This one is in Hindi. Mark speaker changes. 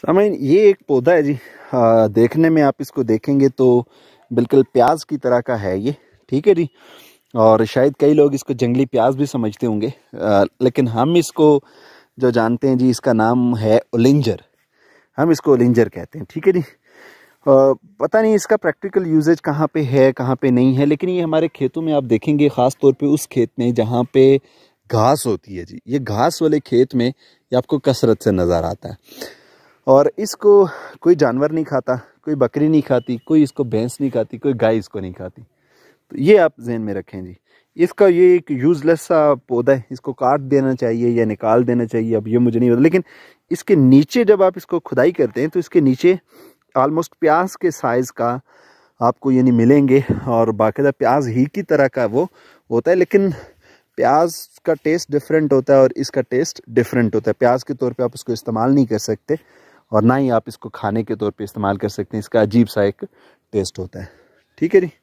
Speaker 1: सामीन ये एक पौधा है जी आ, देखने में आप इसको देखेंगे तो बिल्कुल प्याज की तरह का है ये ठीक है जी और शायद कई लोग इसको जंगली प्याज भी समझते होंगे लेकिन हम इसको जो जानते हैं जी इसका नाम है ओलिंजर हम इसको ओलिंजर कहते हैं ठीक है जी पता नहीं इसका प्रैक्टिकल यूजेज कहाँ पे है कहाँ पे नहीं है लेकिन ये हमारे खेतों में आप देखेंगे ख़ास तौर पे उस खेत में जहाँ पे घास होती है जी ये घास वाले खेत में ये आपको कसरत से नज़र आता है और इसको कोई जानवर नहीं खाता कोई बकरी नहीं खाती कोई इसको भैंस नहीं खाती कोई गाय इसको नहीं खाती तो ये आप जहन में रखें जी इसका ये एक यूज़लेस सा पौधा है इसको काट देना चाहिए या निकाल देना चाहिए अब ये मुझे नहीं पता लेकिन इसके नीचे जब आप इसको खुदाई करते हैं तो इसके नीचे आलमोस्ट प्याज के साइज़ का आपको यानी मिलेंगे और बाकायदा प्याज ही की तरह का वो होता है लेकिन प्याज का टेस्ट डिफरेंट होता है और इसका टेस्ट डिफरेंट होता है प्याज के तौर पे आप उसको इस्तेमाल नहीं कर सकते और ना ही आप इसको खाने के तौर पे इस्तेमाल कर सकते हैं इसका अजीब सा एक टेस्ट होता है ठीक है जी